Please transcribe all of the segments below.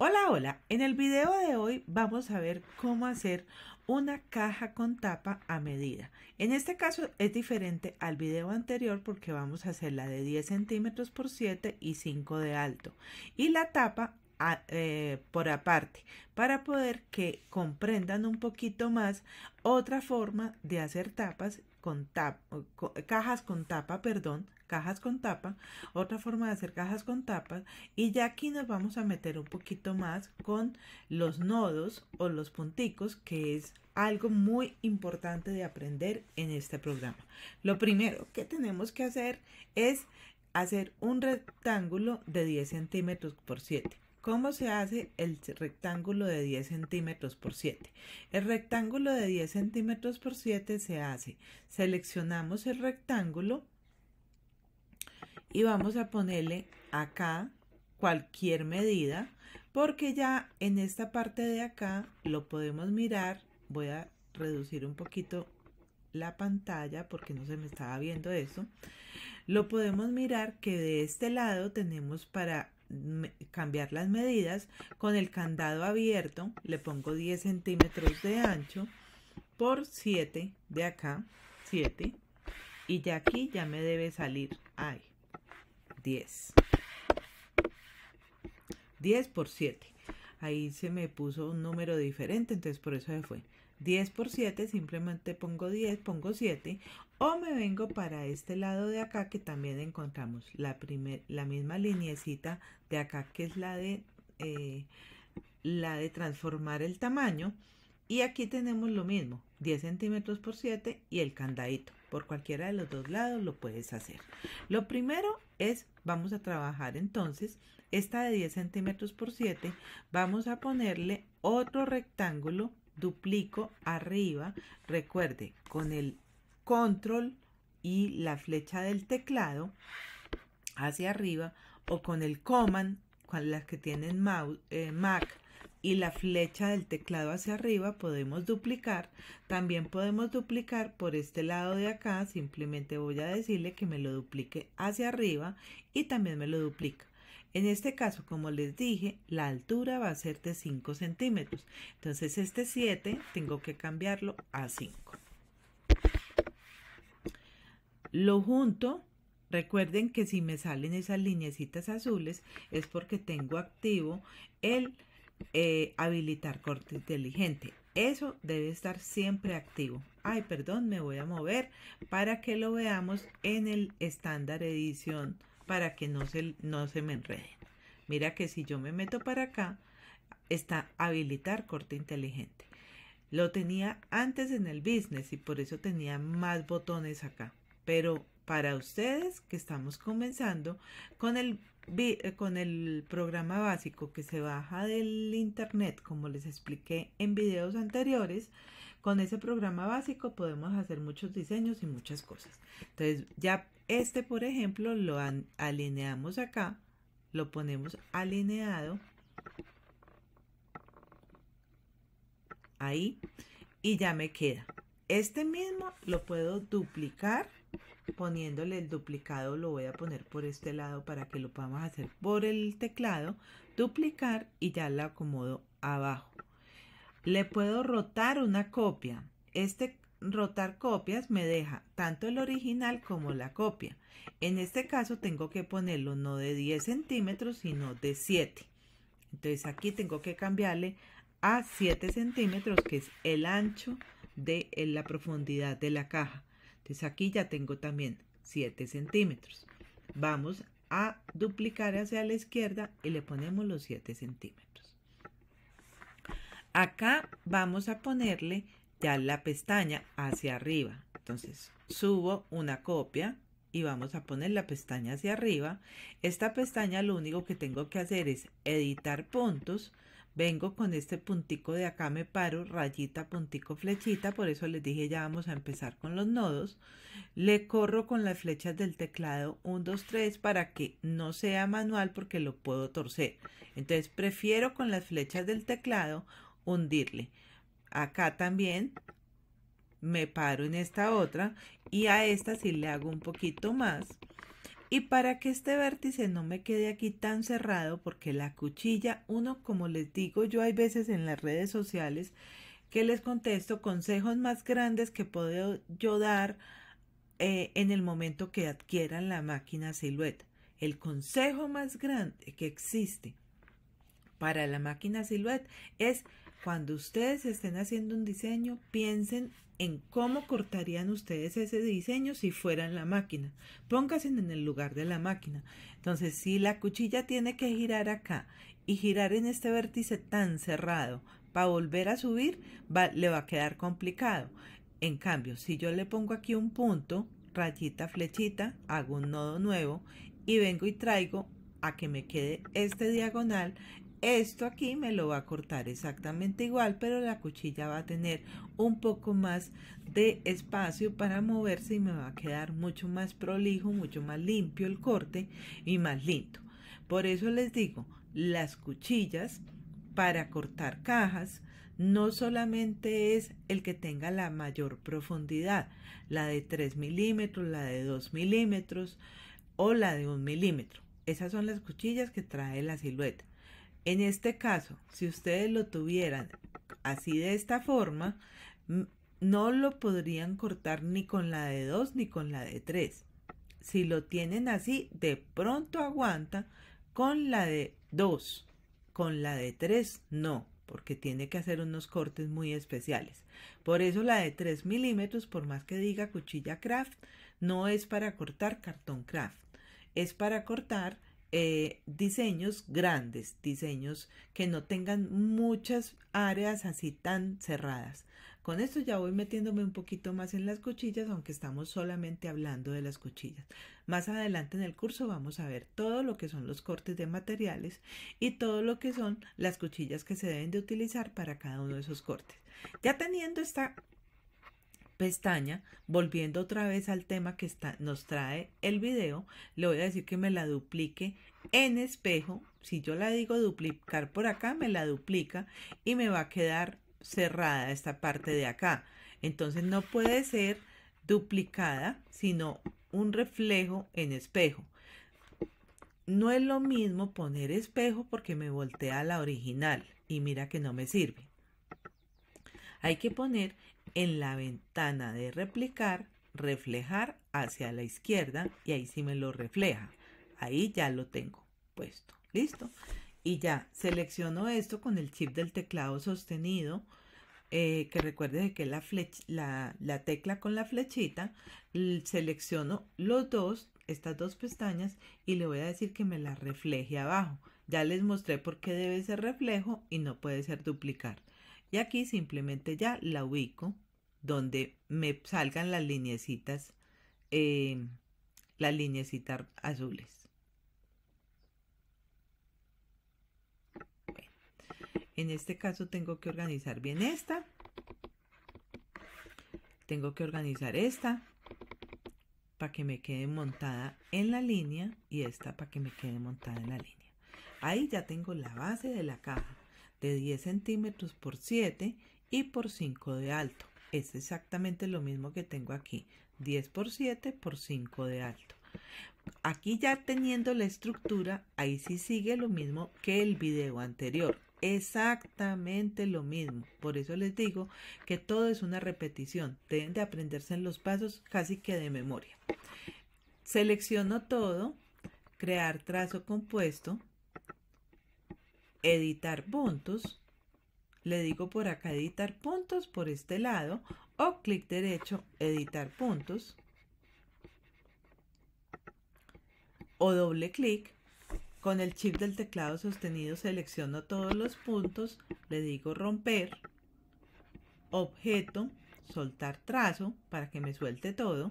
Hola, hola. En el video de hoy vamos a ver cómo hacer una caja con tapa a medida. En este caso es diferente al video anterior porque vamos a hacer la de 10 centímetros por 7 y 5 de alto. Y la tapa ah, eh, por aparte para poder que comprendan un poquito más otra forma de hacer tapas con, tapas cajas con tapa, perdón, cajas con tapa, otra forma de hacer cajas con tapas y ya aquí nos vamos a meter un poquito más con los nodos o los punticos que es algo muy importante de aprender en este programa. Lo primero que tenemos que hacer es hacer un rectángulo de 10 centímetros por 7. ¿Cómo se hace el rectángulo de 10 centímetros por 7? El rectángulo de 10 centímetros por 7 se hace. Seleccionamos el rectángulo, y vamos a ponerle acá cualquier medida porque ya en esta parte de acá lo podemos mirar. Voy a reducir un poquito la pantalla porque no se me estaba viendo eso. Lo podemos mirar que de este lado tenemos para cambiar las medidas con el candado abierto. Le pongo 10 centímetros de ancho por 7 de acá, 7. Y ya aquí ya me debe salir ahí. 10. 10 por 7. Ahí se me puso un número diferente, entonces por eso se fue. 10 por 7, simplemente pongo 10, pongo 7, o me vengo para este lado de acá que también encontramos la, primer, la misma lineecita de acá que es la de, eh, la de transformar el tamaño. Y aquí tenemos lo mismo, 10 centímetros por 7 y el candadito. Por cualquiera de los dos lados lo puedes hacer. Lo primero es, vamos a trabajar entonces, esta de 10 centímetros por 7, vamos a ponerle otro rectángulo, duplico arriba, recuerde, con el control y la flecha del teclado hacia arriba o con el command, con las que tienen mouse, eh, Mac, y la flecha del teclado hacia arriba podemos duplicar. También podemos duplicar por este lado de acá. Simplemente voy a decirle que me lo duplique hacia arriba y también me lo duplica. En este caso, como les dije, la altura va a ser de 5 centímetros. Entonces este 7 tengo que cambiarlo a 5. Lo junto Recuerden que si me salen esas lineecitas azules es porque tengo activo el eh, habilitar corte inteligente. Eso debe estar siempre activo. Ay, perdón, me voy a mover para que lo veamos en el estándar edición para que no se, no se me enrede Mira que si yo me meto para acá, está habilitar corte inteligente. Lo tenía antes en el business y por eso tenía más botones acá. Pero para ustedes que estamos comenzando con el eh, con el programa básico que se baja del internet, como les expliqué en videos anteriores, con ese programa básico podemos hacer muchos diseños y muchas cosas. Entonces, ya este, por ejemplo, lo alineamos acá, lo ponemos alineado ahí y ya me queda. Este mismo lo puedo duplicar poniéndole el duplicado lo voy a poner por este lado para que lo podamos hacer por el teclado, duplicar y ya la acomodo abajo. Le puedo rotar una copia. Este rotar copias me deja tanto el original como la copia. En este caso tengo que ponerlo no de 10 centímetros sino de 7. Entonces aquí tengo que cambiarle a 7 centímetros que es el ancho de la profundidad de la caja. Entonces aquí ya tengo también 7 centímetros. Vamos a duplicar hacia la izquierda y le ponemos los 7 centímetros. Acá vamos a ponerle ya la pestaña hacia arriba. Entonces subo una copia y vamos a poner la pestaña hacia arriba. Esta pestaña lo único que tengo que hacer es editar puntos vengo con este puntico de acá me paro, rayita, puntico, flechita, por eso les dije ya vamos a empezar con los nodos, le corro con las flechas del teclado 1, 2, 3 para que no sea manual porque lo puedo torcer, entonces prefiero con las flechas del teclado hundirle, acá también me paro en esta otra y a esta si le hago un poquito más y para que este vértice no me quede aquí tan cerrado, porque la cuchilla, uno, como les digo yo, hay veces en las redes sociales que les contesto consejos más grandes que puedo yo dar eh, en el momento que adquieran la máquina Silhouette. El consejo más grande que existe para la máquina Silhouette es cuando ustedes estén haciendo un diseño, piensen en cómo cortarían ustedes ese diseño si fuera en la máquina. póngase en el lugar de la máquina. Entonces, si la cuchilla tiene que girar acá y girar en este vértice tan cerrado para volver a subir, le va a quedar complicado. En cambio, si yo le pongo aquí un punto, rayita, flechita, hago un nodo nuevo y vengo y traigo a que me quede este diagonal esto aquí me lo va a cortar exactamente igual, pero la cuchilla va a tener un poco más de espacio para moverse y me va a quedar mucho más prolijo, mucho más limpio el corte y más lindo. Por eso les digo, las cuchillas para cortar cajas no solamente es el que tenga la mayor profundidad, la de 3 milímetros, la de 2 milímetros o la de 1 milímetro. Esas son las cuchillas que trae la silueta. En este caso, si ustedes lo tuvieran así de esta forma, no lo podrían cortar ni con la de 2 ni con la de 3. Si lo tienen así, de pronto aguanta con la de 2. Con la de 3 no, porque tiene que hacer unos cortes muy especiales. Por eso la de 3 milímetros, por más que diga cuchilla craft, no es para cortar cartón craft. Es para cortar eh, diseños grandes, diseños que no tengan muchas áreas así tan cerradas. Con esto ya voy metiéndome un poquito más en las cuchillas, aunque estamos solamente hablando de las cuchillas. Más adelante en el curso vamos a ver todo lo que son los cortes de materiales y todo lo que son las cuchillas que se deben de utilizar para cada uno de esos cortes. Ya teniendo esta pestaña, volviendo otra vez al tema que está, nos trae el video, le voy a decir que me la duplique en espejo. Si yo la digo duplicar por acá, me la duplica y me va a quedar cerrada esta parte de acá. Entonces no puede ser duplicada, sino un reflejo en espejo. No es lo mismo poner espejo porque me voltea la original y mira que no me sirve. Hay que poner en la ventana de replicar, reflejar hacia la izquierda y ahí sí me lo refleja. Ahí ya lo tengo puesto. Listo. Y ya selecciono esto con el chip del teclado sostenido. Eh, que recuerde que la, la, la tecla con la flechita, selecciono los dos, estas dos pestañas y le voy a decir que me la refleje abajo. Ya les mostré por qué debe ser reflejo y no puede ser duplicar. Y aquí simplemente ya la ubico donde me salgan las lineecitas, em, las azules. en este caso tengo que organizar bien esta. Tengo que organizar esta para que me quede montada en la línea y esta para que me quede montada en la línea. Ahí ya tengo la base de la caja de 10 centímetros por 7 y por 5 de alto. Es exactamente lo mismo que tengo aquí, 10 por 7 por 5 de alto. Aquí ya teniendo la estructura, ahí sí sigue lo mismo que el video anterior. Exactamente lo mismo. Por eso les digo que todo es una repetición. Deben de aprenderse en los pasos casi que de memoria. Selecciono todo, crear trazo compuesto editar puntos, le digo por acá editar puntos por este lado o clic derecho editar puntos o doble clic con el chip del teclado sostenido selecciono todos los puntos, le digo romper, objeto, soltar trazo para que me suelte todo.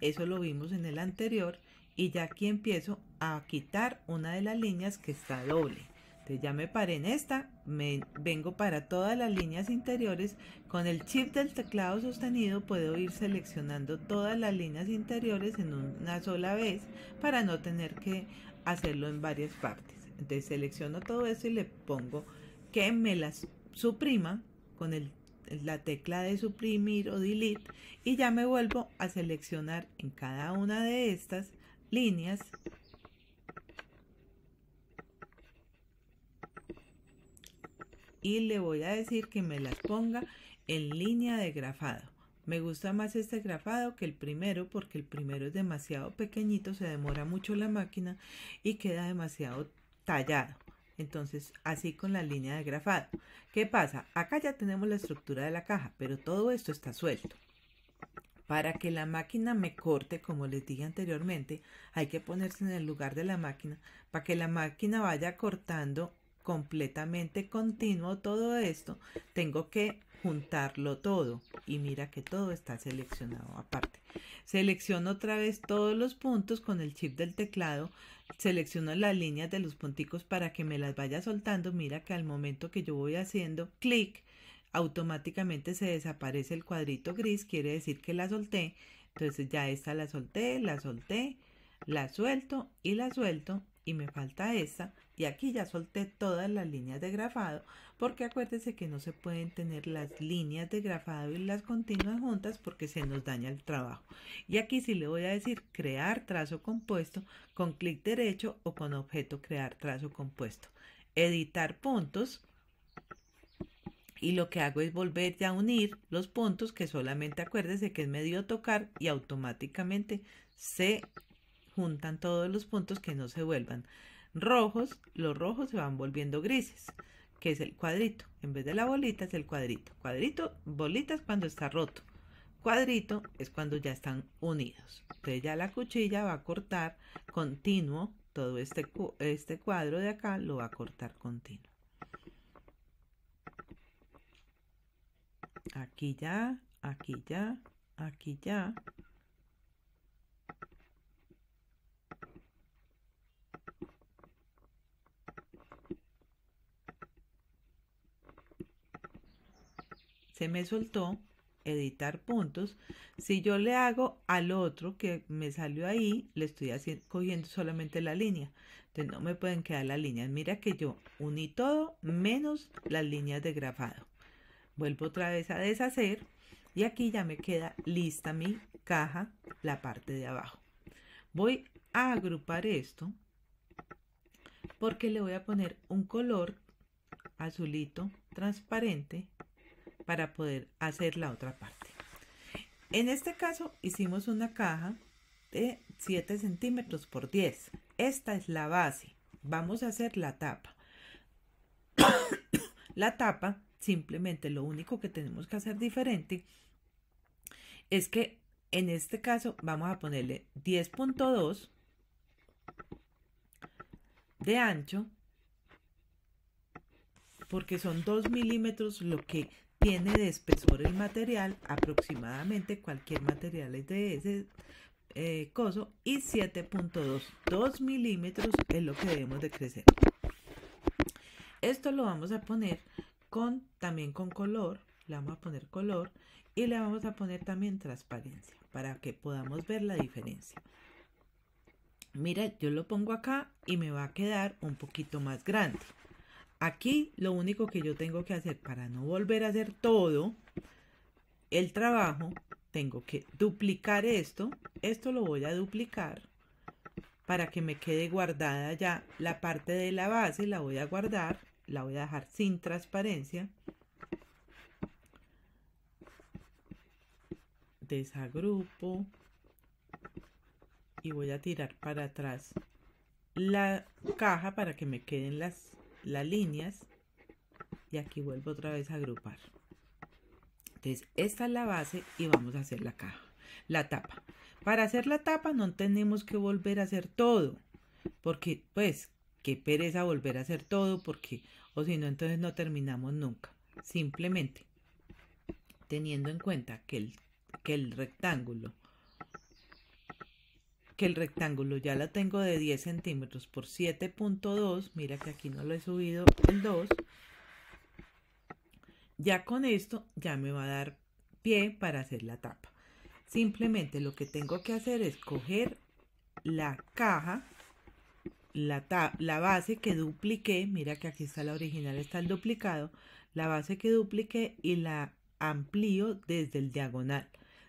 Eso lo vimos en el anterior y ya aquí empiezo a quitar una de las líneas que está doble. Entonces ya me paré en esta, me vengo para todas las líneas interiores. Con el chip del teclado sostenido puedo ir seleccionando todas las líneas interiores en una sola vez para no tener que hacerlo en varias partes. Entonces selecciono todo eso y le pongo que me las suprima con la tecla de suprimir o delete y ya me vuelvo a seleccionar en cada una de estas líneas y le voy a decir que me las ponga en línea de grafado. Me gusta más este grafado que el primero porque el primero es demasiado pequeñito, se demora mucho la máquina y queda demasiado tallado. Entonces, así con la línea de grafado. ¿Qué pasa? Acá ya tenemos la estructura de la caja, pero todo esto está suelto. Para que la máquina me corte, como les dije anteriormente, hay que ponerse en el lugar de la máquina para que la máquina vaya cortando completamente continuo todo esto, tengo que juntarlo todo y mira que todo está seleccionado aparte. Selecciono otra vez todos los puntos con el chip del teclado, selecciono las líneas de los punticos para que me las vaya soltando, mira que al momento que yo voy haciendo clic, automáticamente se desaparece el cuadrito gris, quiere decir que la solté, entonces ya esta la solté, la solté, la suelto y la suelto y me falta esta y aquí ya solté todas las líneas de grafado porque acuérdese que no se pueden tener las líneas de grafado y las continuas juntas porque se nos daña el trabajo y aquí sí le voy a decir crear trazo compuesto con clic derecho o con objeto crear trazo compuesto editar puntos y lo que hago es volver ya a unir los puntos que solamente acuérdese que es medio tocar y automáticamente se juntan todos los puntos que no se vuelvan rojos, los rojos se van volviendo grises, que es el cuadrito. En vez de la bolita es el cuadrito. Cuadrito, bolita es cuando está roto. Cuadrito es cuando ya están unidos. Entonces ya la cuchilla va a cortar continuo todo este, este cuadro de acá, lo va a cortar continuo. Aquí ya, aquí ya, aquí ya, se me soltó, editar puntos. Si yo le hago al otro que me salió ahí, le estoy haciendo, cogiendo solamente la línea. Entonces no me pueden quedar las líneas. Mira que yo uní todo menos las líneas de grafado. Vuelvo otra vez a deshacer y aquí ya me queda lista mi caja, la parte de abajo. Voy a agrupar esto porque le voy a poner un color azulito transparente para poder hacer la otra parte. En este caso hicimos una caja de 7 centímetros por 10. Esta es la base. Vamos a hacer la tapa. la tapa, simplemente lo único que tenemos que hacer diferente es que en este caso vamos a ponerle 10.2 de ancho porque son 2 milímetros lo que tiene de espesor el material, aproximadamente cualquier material es de ese eh, coso, y 7.2, milímetros es lo que debemos de crecer. Esto lo vamos a poner con, también con color, le vamos a poner color y le vamos a poner también transparencia para que podamos ver la diferencia. Mira, yo lo pongo acá y me va a quedar un poquito más grande. Aquí lo único que yo tengo que hacer para no volver a hacer todo el trabajo, tengo que duplicar esto. Esto lo voy a duplicar para que me quede guardada ya la parte de la base. La voy a guardar, la voy a dejar sin transparencia. Desagrupo y voy a tirar para atrás la caja para que me queden las las líneas y aquí vuelvo otra vez a agrupar. Entonces, esta es la base y vamos a hacer la caja, la tapa. Para hacer la tapa no tenemos que volver a hacer todo, porque pues qué pereza volver a hacer todo, porque o si no, entonces no terminamos nunca. Simplemente teniendo en cuenta que el, que el rectángulo que el rectángulo ya la tengo de 10 centímetros por 7.2, mira que aquí no lo he subido el 2, ya con esto ya me va a dar pie para hacer la tapa. Simplemente lo que tengo que hacer es coger la caja, la, la base que dupliqué, mira que aquí está la original, está el duplicado, la base que dupliqué y la amplío desde el diagonal.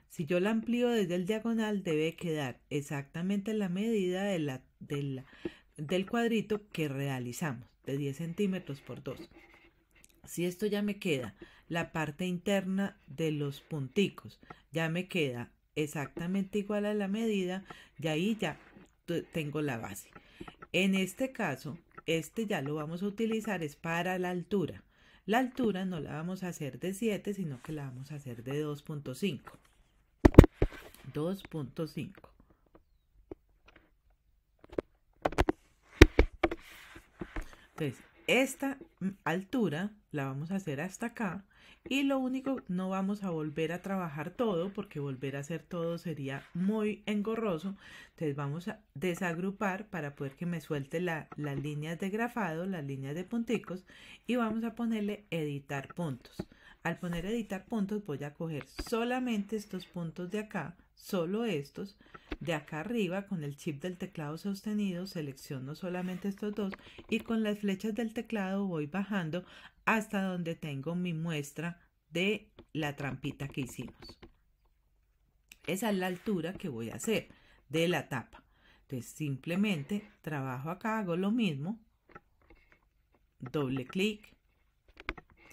Si yo la amplío desde el diagonal, debe quedar exactamente la medida del cuadrito que realizamos, de 10 centímetros por 2. Si esto ya me queda la parte interna de los punticos, ya me queda exactamente igual a la medida, y ahí ya tengo la base. En este caso, este ya lo vamos a utilizar es para la altura. La altura no la vamos a hacer de 7, sino que la vamos a hacer de 2.5. 2.5. Entonces, esta altura la vamos a hacer hasta acá y lo único no vamos a volver a trabajar todo porque volver a hacer todo sería muy engorroso entonces vamos a desagrupar para poder que me suelte la, las líneas de grafado las líneas de punticos y vamos a ponerle editar puntos al poner editar puntos voy a coger solamente estos puntos de acá solo estos. De acá arriba, con el chip del teclado sostenido, selecciono solamente estos dos y con las flechas del teclado voy bajando hasta donde tengo mi muestra de la trampita que hicimos. Esa es la altura que voy a hacer de la tapa. Entonces simplemente trabajo acá, hago lo mismo, doble clic,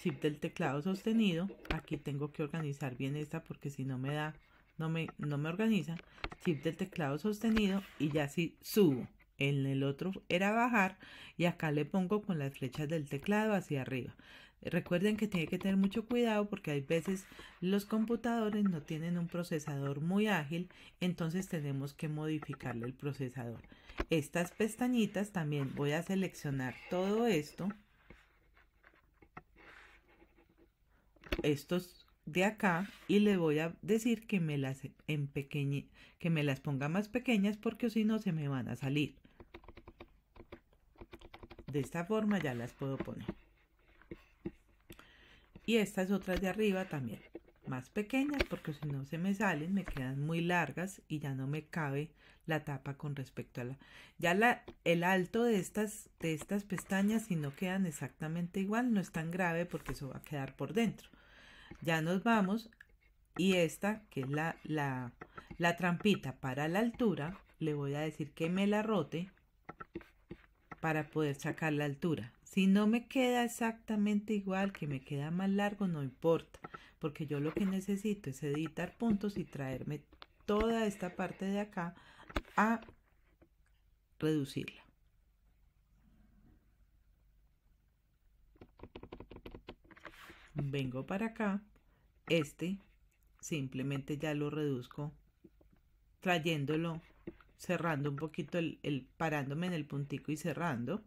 chip del teclado sostenido. Aquí tengo que organizar bien esta porque si no me da no me, no me organiza, Chip del teclado sostenido y ya si subo. En el otro era bajar y acá le pongo con las flechas del teclado hacia arriba. Recuerden que tiene que tener mucho cuidado porque hay veces los computadores no tienen un procesador muy ágil, entonces tenemos que modificarle el procesador. Estas pestañitas también voy a seleccionar todo esto. Estos de acá y le voy a decir que me las en pequeña que me las ponga más pequeñas porque si no se me van a salir. De esta forma ya las puedo poner. Y estas otras de arriba también, más pequeñas porque si no se me salen, me quedan muy largas y ya no me cabe la tapa con respecto a la... Ya la, el alto de estas, de estas pestañas si no quedan exactamente igual, no es tan grave porque eso va a quedar por dentro. Ya nos vamos y esta, que es la, la, la trampita para la altura, le voy a decir que me la rote para poder sacar la altura. Si no me queda exactamente igual, que me queda más largo, no importa, porque yo lo que necesito es editar puntos y traerme toda esta parte de acá a reducirla. Vengo para acá este simplemente ya lo reduzco trayéndolo, cerrando un poquito, el, parándome en el puntico y cerrando.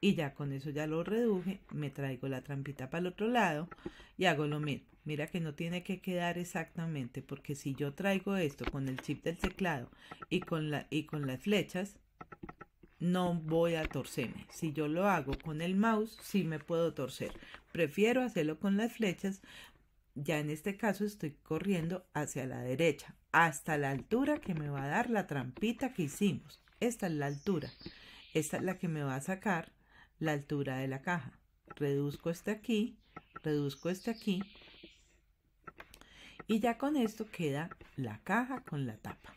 Y ya con eso ya lo reduje, me traigo la trampita para el otro lado y hago lo mismo. Mira que no tiene que quedar exactamente, porque si yo traigo esto con el chip del teclado y con, la, y con las flechas, no voy a torcerme. Si yo lo hago con el mouse, sí me puedo torcer. Prefiero hacerlo con las flechas ya en este caso estoy corriendo hacia la derecha, hasta la altura que me va a dar la trampita que hicimos. Esta es la altura. Esta es la que me va a sacar la altura de la caja. Reduzco este aquí, reduzco este aquí. Y ya con esto queda la caja con la tapa.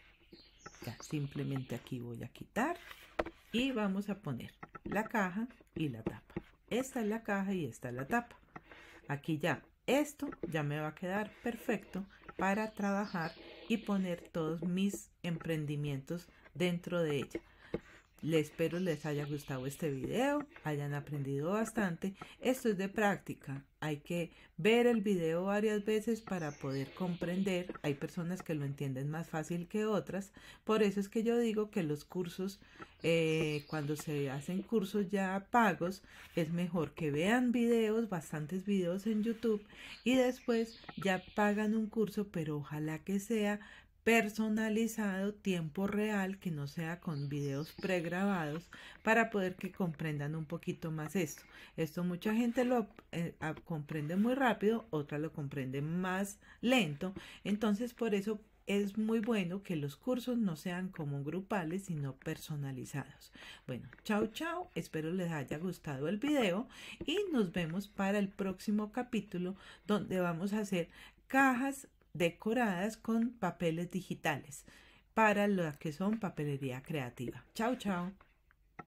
Ya simplemente aquí voy a quitar y vamos a poner la caja y la tapa. Esta es la caja y esta es la tapa. Aquí ya esto ya me va a quedar perfecto para trabajar y poner todos mis emprendimientos dentro de ella. Les espero les haya gustado este video, hayan aprendido bastante. Esto es de práctica, hay que ver el video varias veces para poder comprender. Hay personas que lo entienden más fácil que otras. Por eso es que yo digo que los cursos, eh, cuando se hacen cursos ya pagos, es mejor que vean videos, bastantes videos en YouTube y después ya pagan un curso, pero ojalá que sea personalizado, tiempo real, que no sea con videos pregrabados, para poder que comprendan un poquito más esto. Esto mucha gente lo eh, comprende muy rápido, otra lo comprende más lento. Entonces, por eso es muy bueno que los cursos no sean como grupales, sino personalizados. Bueno, chao, chao. Espero les haya gustado el video y nos vemos para el próximo capítulo donde vamos a hacer cajas decoradas con papeles digitales para lo que son papelería creativa. Chao, chao.